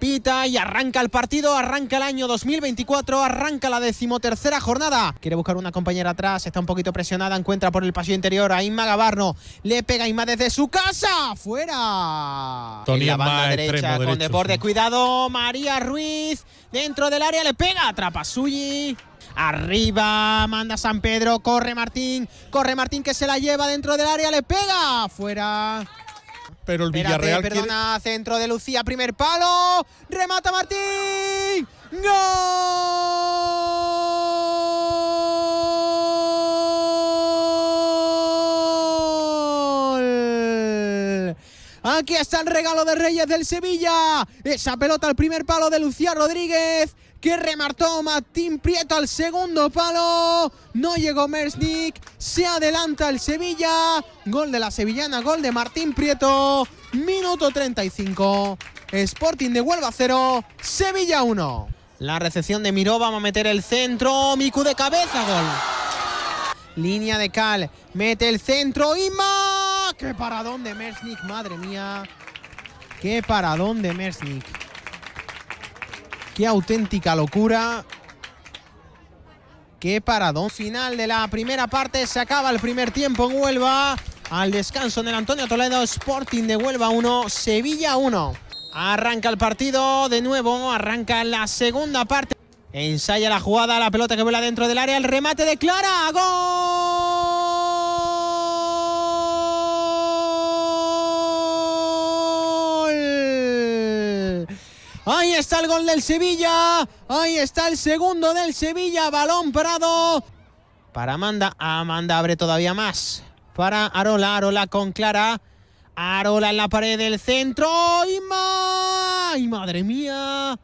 pita y arranca el partido, arranca el año 2024, arranca la decimotercera jornada. Quiere buscar una compañera atrás, está un poquito presionada, encuentra por el pasillo interior a Inma Gabarno, le pega a Inma desde su casa, fuera. Tony la banda derecha con deporte, cuidado, María Ruiz, dentro del área le pega, atrapa Suyi. Arriba, manda San Pedro, corre Martín, corre Martín que se la lleva dentro del área, le pega, fuera pero el Villarreal. perdona, centro de Lucía, primer palo. Remata Martín. Aquí está el regalo de Reyes del Sevilla. Esa pelota al primer palo de Lucía Rodríguez. Que remartó Martín Prieto al segundo palo. No llegó Mersnik. Se adelanta el Sevilla. Gol de la Sevillana. Gol de Martín Prieto. Minuto 35. Sporting de Huelva 0. Sevilla 1. La recepción de Miró. Vamos a meter el centro. Miku de cabeza. Gol. Línea de Cal. Mete el centro. Y más. ¡Qué paradón de Mersnick! ¡Madre mía! ¡Qué paradón de Mersnick! ¡Qué auténtica locura! ¡Qué paradón! Final de la primera parte. Se acaba el primer tiempo en Huelva. Al descanso en el Antonio Toledo, Sporting de Huelva 1, Sevilla 1. Arranca el partido de nuevo, arranca la segunda parte. Ensaya la jugada, la pelota que vuela dentro del área, el remate de Clara, ¡gol! Ahí está el gol del Sevilla. Ahí está el segundo del Sevilla. Balón parado. Para Amanda. Amanda abre todavía más. Para Arola. Arola con Clara. Arola en la pared del centro. ¡Y ¡Ay, madre mía!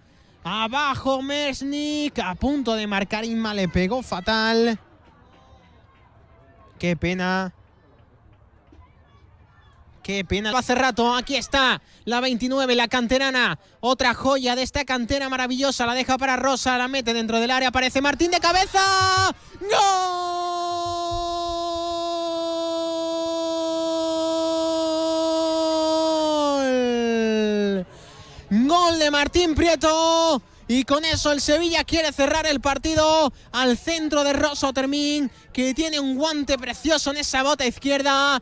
Abajo Mesnik. A punto de marcar. Inma le pegó fatal. Qué pena. Qué pena. Hace rato, aquí está la 29, la canterana. Otra joya de esta cantera maravillosa. La deja para Rosa, la mete dentro del área. Aparece Martín de cabeza. ¡Gol! Gol de Martín Prieto. Y con eso el Sevilla quiere cerrar el partido al centro de rosa Termín, que tiene un guante precioso en esa bota izquierda.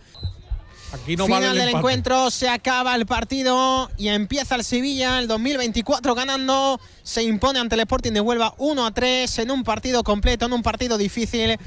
Final del encuentro, se acaba el partido y empieza el Sevilla el 2024 ganando. Se impone ante el Sporting de Huelva 1 a 3 en un partido completo, en un partido difícil.